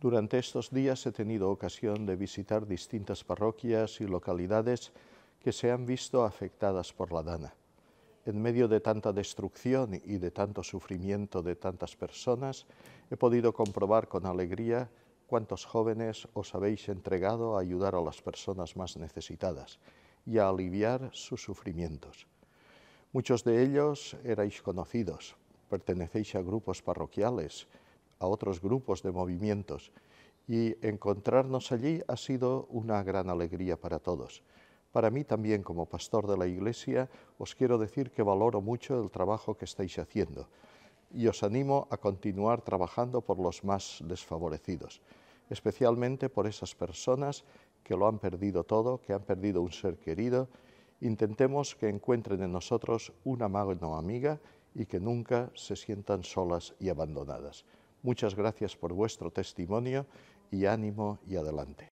Durante estos días he tenido ocasión de visitar distintas parroquias y localidades que se han visto afectadas por la dana. En medio de tanta destrucción y de tanto sufrimiento de tantas personas, he podido comprobar con alegría cuántos jóvenes os habéis entregado a ayudar a las personas más necesitadas y a aliviar sus sufrimientos. Muchos de ellos erais conocidos, pertenecéis a grupos parroquiales, a otros grupos de movimientos y encontrarnos allí ha sido una gran alegría para todos. Para mí también, como pastor de la Iglesia, os quiero decir que valoro mucho el trabajo que estáis haciendo y os animo a continuar trabajando por los más desfavorecidos, especialmente por esas personas que lo han perdido todo, que han perdido un ser querido. Intentemos que encuentren en nosotros una mano amiga y que nunca se sientan solas y abandonadas. Muchas gracias por vuestro testimonio y ánimo y adelante.